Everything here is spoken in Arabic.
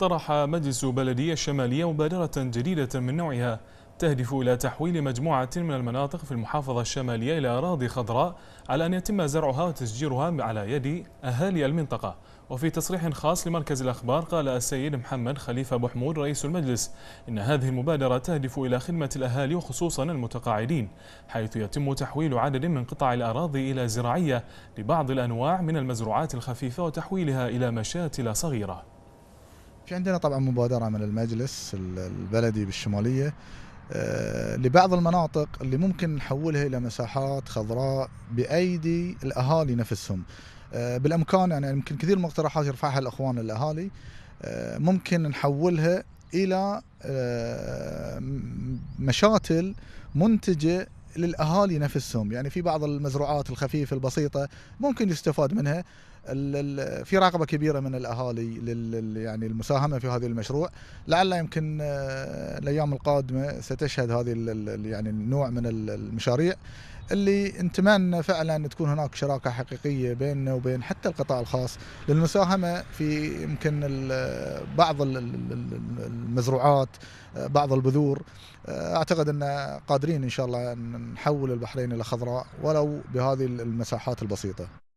طرح مجلس بلدية الشمالية مبادرة جديدة من نوعها تهدف إلى تحويل مجموعة من المناطق في المحافظة الشمالية إلى أراضي خضراء على أن يتم زرعها وتشجيرها على يد أهالي المنطقة وفي تصريح خاص لمركز الأخبار قال السيد محمد خليفة بحمود رئيس المجلس إن هذه المبادرة تهدف إلى خدمة الأهالي وخصوصا المتقاعدين حيث يتم تحويل عدد من قطع الأراضي إلى زراعية لبعض الأنواع من المزروعات الخفيفة وتحويلها إلى مشاتل صغيرة في عندنا طبعا مبادره من المجلس البلدي بالشماليه آه، لبعض المناطق اللي ممكن نحولها الى مساحات خضراء بايدي الاهالي نفسهم آه، بالامكان يعني يمكن كثير من المقترحات يرفعها الاخوان الاهالي آه، ممكن نحولها الى مشاتل منتجه للاهالي نفسهم يعني في بعض المزروعات الخفيفه البسيطه ممكن يستفاد منها في رغبه كبيره من الاهالي لل يعني المساهمه في هذا المشروع لعل يمكن آه، الايام القادمه ستشهد هذه يعني النوع من المشاريع اللي نتمنى فعلا تكون هناك شراكه حقيقيه بيننا وبين حتى القطاع الخاص للمساهمه في يمكن بعض المزروعات آه، بعض البذور آه، اعتقد ان قادرين ان شاء الله نحول البحرين الى خضراء ولو بهذه المساحات البسيطه